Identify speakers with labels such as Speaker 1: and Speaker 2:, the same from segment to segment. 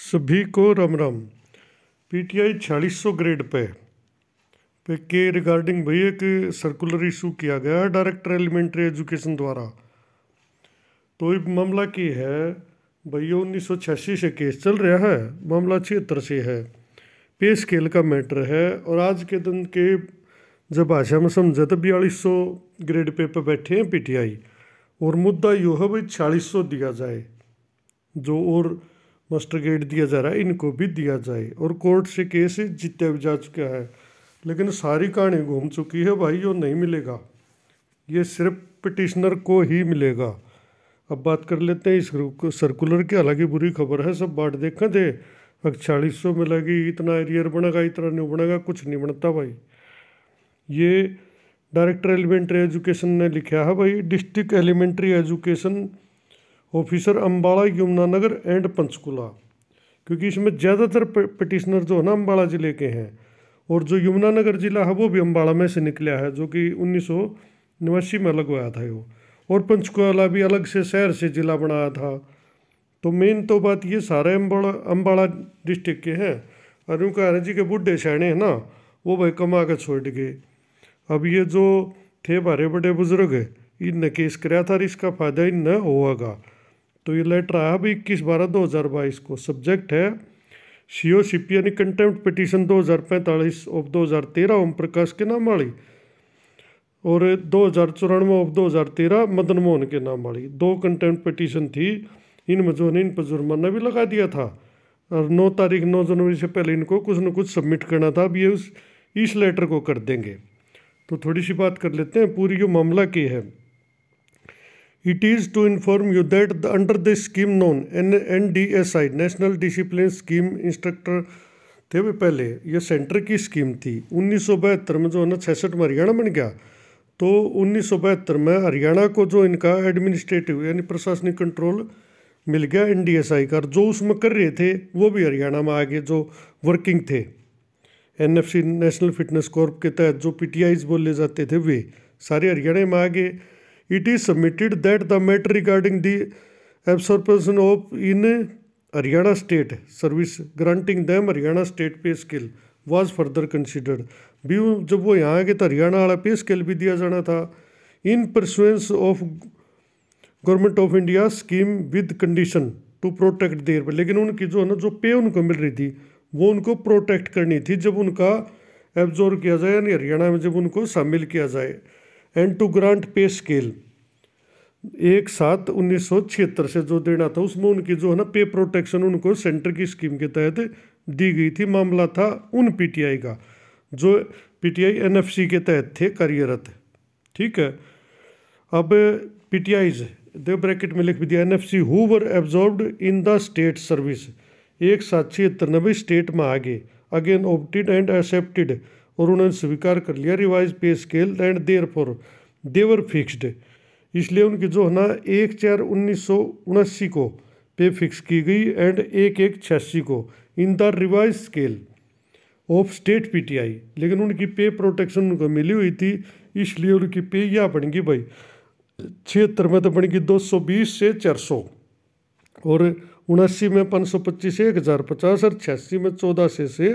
Speaker 1: सभी को राम राम पीटीआई सौ ग्रेड पे पे के रिगार्डिंग भैया एक सर्कुलर इशू किया गया डायरेक्टर एलिमेंट्री एजुकेशन द्वारा तो ये मामला की है भैया उन्नीस सौ छियासी से केस चल रहा है मामला छिहत्तर से है पे स्केल का मैटर है और आज के दिन के जब भाषा में समझे तो बयालीस सौ ग्रेड पे पर बैठे हैं पीटीआई और मुद्दा यो है भाई छियालीस सौ दिया जाए जो और मास्टर ग्रेड दिया जा रहा है इनको भी दिया जाए और कोर्ट से केस जीता भी जा चुका है लेकिन सारी कहानी घूम चुकी है भाई वो नहीं मिलेगा ये सिर्फ पिटिशनर को ही मिलेगा अब बात कर लेते हैं इस सर्कुलर की हालांकि बुरी खबर है सब बाट देखा थे अब चालीस सौ मिलेगी इतना एरियर बनेगा इतना नहीं बनेगा कुछ नहीं बनता भाई ये डायरेक्टर एलिमेंट्री एजुकेशन ने लिखा है भाई district elementary education officer Ambala Yamunanagar and Panchkula क्योंकि इसमें ज़्यादातर पटिशनर जो है ना अम्बाड़ा ज़िले के हैं और जो यमुनानगर ज़िला है वो भी अम्बाड़ा में से निकला है जो कि उन्नीस में अलग हुआ था वो और पंचकुला भी अलग से शहर से ज़िला बनाया था तो मेन तो बात ये सारे अम्बाड़ा अम्बाड़ा डिस्ट्रिक्ट के हैं अरुण रहे जी के बुढ़े शाणे हैं ना वो भाई कमा के छोड़ गए अब ये जो थे भारे बड़े बुजुर्ग न केस कराया था और इसका फ़ायदा इन न होगा तो ये लेटर आया अभी इक्कीस बारह दो हज़ार बाईस को सब्जेक्ट है सी ओ सी पी यानी कंटेम्प्ट पिटीशन दो हज़ार पैंतालीस ऑफ दो हज़ार तेरह ओम प्रकाश के नाम वाली और दो हज़ार चौरानवे ऑफ दो हज़ार तेरह मदन मोहन के नाम वाली दो कंटेम्प्ट पिटीशन थी इन जो इन पर जुर्माना भी लगा दिया था और नौ तारीख नौ जनवरी से पहले इनको कुछ न कुछ सबमिट करना था अब ये उस इस लेटर को कर देंगे तो थोड़ी सी बात कर लेते हैं पूरी जो मामला की है it is to you is the under this scheme known N N D S I national discipline scheme instructor थे वे पहले ये सेंटर की स्कीम थी उन्नीस सौ बहत्तर में जो है ना छसठ में हरियाणा बन गया तो उन्नीस सौ बहत्तर में हरियाणा को जो इनका एडमिनिस्ट्रेटिव यानी प्रशासनिक कंट्रोल मिल गया एन डी एस आई का जो उसमें कर रहे थे वो भी हरियाणा में आगे जो वर्किंग थे N F C national fitness corp के तहत जो पी टी आईज बोले जाते थे वे सारे हरियाणा में आगे it is submitted that the matter regarding the absorption of in Haryana state service granting them Haryana state pay scale was further considered भी जब वो यहाँ आए तो हरियाणा वाला पे स्केल भी दिया जाना था in pursuance of government of India scheme with condition to protect their पर लेकिन उनकी जो है ना जो पे उनको मिल रही थी वो उनको प्रोटेक्ट करनी थी जब उनका एब्जॉर्व किया जाए यानी हरियाणा में जब उनको शामिल किया जाए and to grant pay scale एक सात उन्नीस से जो देना था उसमें उनकी जो है ना पे प्रोटेक्शन उनको सेंटर की स्कीम के तहत दी गई थी मामला था उन पीटीआई का जो पीटीआई एनएफसी के तहत थे कार्यरत ठीक है अब पीटीआईज दे ब्रैकेट में लिख भी दिया NFC who were absorbed in the state service एक सात छिहत्तर नब्बे स्टेट में आगे अगेन ऑप्टिड एंड एक्सेप्टेड और उन्होंने स्वीकार कर लिया revise pay scale and therefore they were fixed इसलिए उनकी जो है ना एक चार उन्नीस सौ उनासी को पे फिक्स की गई एंड एक एक छियासी को in the revise scale of state PTI लेकिन उनकी पे प्रोटेक्शन उनको मिली हुई थी इसलिए उनकी पे यह बनेगी भाई छिहत्तर में तो बनेगी दो सौ बीस से चार सौ और उनासी में पाँच सौ पच्चीस से एक हज़ार पचास और छियासी में चौदह से से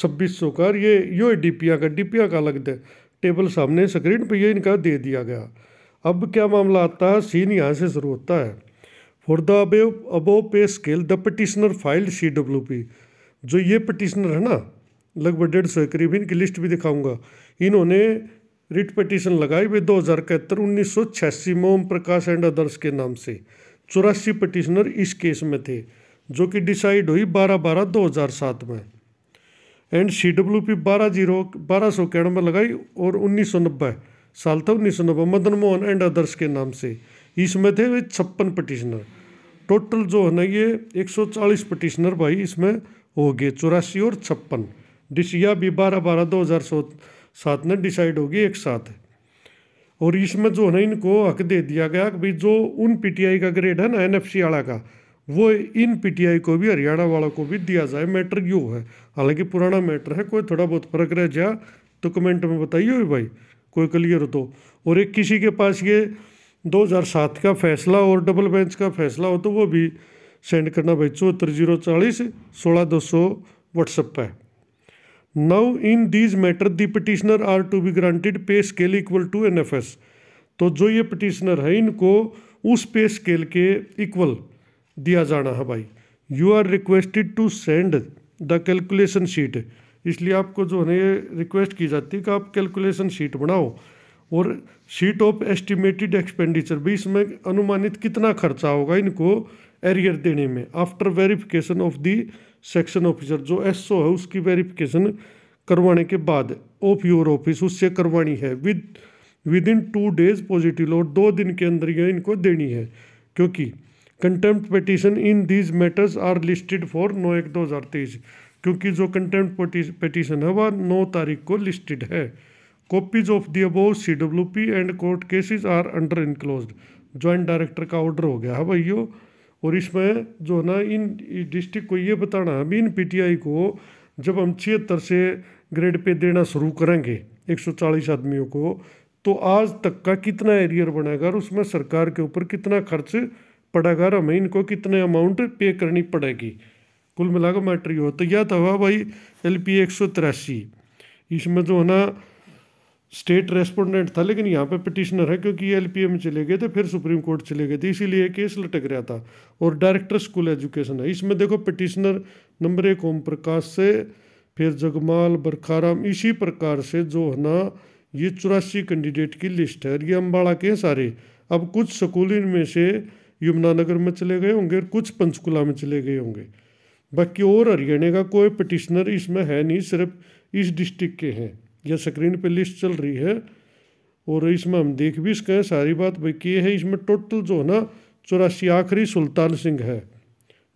Speaker 1: छब्बीस सौ का ये यो डी डीपिया का डीपिया का अलग दे टेबल सामने स्क्रीन पे ये इनका दे दिया गया अब क्या मामला आता है सीन यहाँ से शुरू होता है फॉर द अबे above pay scale the petitioner file C W P जो ये पटिशनर है ना लगभग डेढ़ सौ करीब इनकी लिस्ट भी दिखाऊंगा इन्होंने रिट पटिशन लगाई हुई दो हज़ार इकहत्तर उन्नीस सौ छियासी में ओम प्रकाश एंड अदर्स के नाम से चौरासी पटिशनर इस केस में थे जो कि डिसाइड हुई बारह बारह दो हज़ार सात में एंड सी डब्ल्यू पी बारह जीरो बारह सौ इक्यानवे लगाई और उन्नीस सौ नब्बे साल था उन्नीस सौ नब्बे मदन मोहन एंड अदर्स के नाम से इसमें थे वे छप्पन पटिशनर टोटल जो है ना ये एक सौ चालीस पटिशनर भाई इसमें हो गए चौरासी और छप्पन डिस या भी बारह बारह दो हज़ार सौ सात में डिसाइड होगी एक साथ और इसमें जो है ना इनको हक दे दिया गया कि भाई जो उन पीटीआई का ग्रेड है ना एनएफसी आला का वो इन पीटीआई को भी हरियाणा वालों को भी दिया जाए मैटर यू है हालांकि पुराना मैटर है कोई थोड़ा बहुत फर्क रह जा तो कमेंट में बताइए भाई कोई क्लियर हो तो और एक किसी के पास ये 2007 का फैसला और डबल बेंच का फैसला हो तो वो भी सेंड करना भाई चौहत्तर जीरो चालीस सोलह दो सौ व्हाट्सएप पर now in these matter the petitioner are to be granted pay scale equal to N F S तो जो ये पटिशनर है इनको उस पे स्केल के इक्वल दिया जाना है भाई you are requested to send the calculation sheet इसलिए आपको जो है ये रिक्वेस्ट की जाती है कि आप कैलकुलेशन शीट बनाओ और शीट ऑफ एस्टिमेटेड एक्सपेंडिचर भी इसमें अनुमानित कितना खर्चा होगा इनको एरियर देने में after verification of the section officer जो एस है उसकी वेरिफिकेशन करवाने के बाद ऑफ योर ऑफिस उससे करवानी है with within two days positive और दो दिन के अंदर ये इनको देनी है क्योंकि contempt petition in these matters are listed for नौ एक दो हज़ार तेईस क्योंकि जो कंटेम्प्ट पटिशन है वह नौ तारीख को लिस्टेड है copies of the above C W P and court cases are under enclose joint director का ऑर्डर हो गया है हाँ भैया और इसमें जो है ना इन डिस्ट्रिक्ट को ये बताना है इन पी टी आई को जब हम छिहत्तर से ग्रेड पे देना शुरू करेंगे एक सौ चालीस आदमियों को तो आज तक का कितना एरियर बनेगा और उसमें सरकार के ऊपर कितना खर्च पड़ेगा हमें इनको कितने अमाउंट पे करनी पड़ेगी कुल मिलाकर मैटर ये तो यह था हुआ भाई एल पी एक सौ तिरासी इसमें जो तो है ना स्टेट रेस्पोंडेंट था लेकिन यहाँ पे पिटिशनर है क्योंकि ये एल में चले गए थे फिर सुप्रीम कोर्ट चले गए थे इसीलिए केस लटक रहा था और डायरेक्टर स्कूल एजुकेशन है इसमें देखो पिटिशनर नंबर एक ओम प्रकाश से फिर जगमाल बरखाराम इसी प्रकार से जो है ना ये चौरासी कैंडिडेट की लिस्ट है ये अम्बाड़ा के सारे अब कुछ स्कूल इनमें से यमुनानगर में चले गए होंगे और कुछ पंचकुला में चले गए होंगे बाकी और हरियाणा का कोई पटिशनर इसमें है नहीं सिर्फ इस डिस्ट्रिक्ट के हैं यह स्क्रीन पे लिस्ट चल रही है और इसमें हम देख भी इसके सारी बात बाकी है इसमें टोटल जो है ना चौरासी आखिरी सुल्तान सिंह है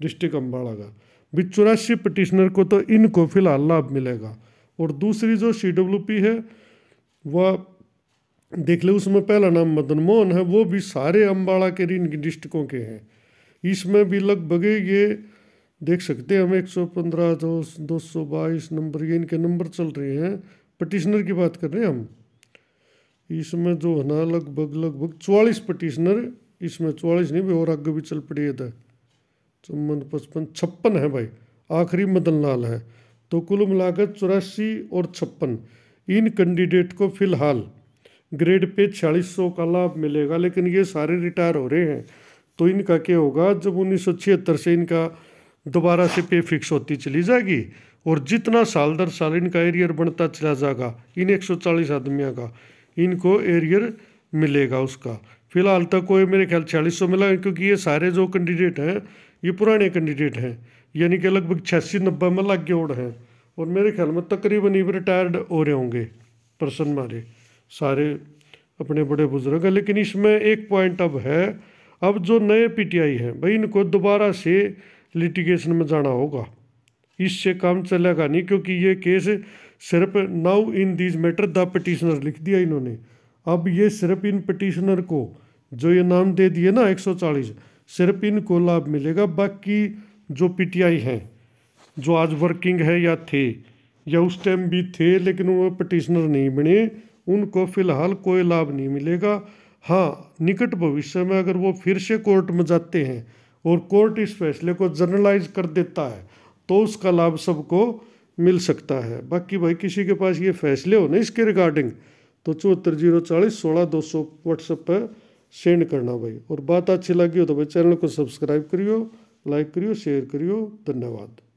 Speaker 1: डिस्ट्रिक्ट अम्बाड़ा का भी चौरासी पटिशनर को तो इनको फिलहाल लाभ मिलेगा और दूसरी जो सी है वह देख ले उसमें पहला नाम मदन मोहन है वो भी सारे अम्बाड़ा के ऋण डिस्ट्रिक्टों के हैं इसमें भी लगभग ये देख सकते हैं हम एक सौ पंद्रह दो दो सौ बाईस नंबर ये इनके नंबर चल रहे हैं पटिशनर की बात कर रहे हैं हम इसमें जो है ना लगभग लगभग चौवालीस पटिशनर इसमें चौवालीस नहीं भी और आगे भी चल पड़ी था चौवन पचपन छप्पन है भाई आखिरी मदन लाल है तो कुल मिलाकर चौरासी और छप्पन इन कैंडिडेट को फिलहाल ग्रेड पे छियालीस सौ का लाभ मिलेगा लेकिन ये सारे रिटायर हो रहे हैं तो इनका क्या होगा जब उन्नीस से इनका दोबारा से पे फिक्स होती चली जाएगी और जितना साल दर साल इनका एरियर बनता चला जाएगा इन 140 आदमियों का इनको एरियर मिलेगा उसका फिलहाल तक कोई मेरे ख्याल छियालीस सौ मिला क्योंकि ये सारे जो कैंडिडेट हैं ये पुराने कैंडिडेट हैं यानी कि लगभग छियासी नब्बे में लागे गए हैं और मेरे ख्याल में तकरीबन ये रिटायर्ड हो रहे होंगे पर्सन मारे सारे अपने बड़े बुजुर्ग हैं लेकिन इसमें एक पॉइंट अब है अब जो नए पीटीआई हैं भाई इनको दोबारा से लिटिगेशन में जाना होगा इससे काम चलेगा नहीं क्योंकि ये केस सिर्फ now in these matter the petitioner लिख दिया इन्होंने अब ये सिर्फ इन पटिशनर को जो ये नाम दे दिए ना 140 सिर्फ इनको लाभ मिलेगा बाकी जो पीटीआई हैं जो आज वर्किंग है या थे या उस टाइम भी थे लेकिन वो पटिशनर नहीं बने उनको फिलहाल कोई लाभ नहीं मिलेगा हाँ निकट भविष्य में अगर वो फिर से कोर्ट में जाते हैं और कोर्ट इस फैसले को जर्नलाइज कर देता है तो उसका लाभ सबको मिल सकता है बाकी भाई किसी के पास ये फैसले हो ना इसके रिगार्डिंग तो चौहत्तर जीरो चालीस सोलह दो सौ व्हाट्सएप पर सेंड करना भाई और बात अच्छी लगी हो तो भाई चैनल को सब्सक्राइब करियो लाइक करियो शेयर करियो धन्यवाद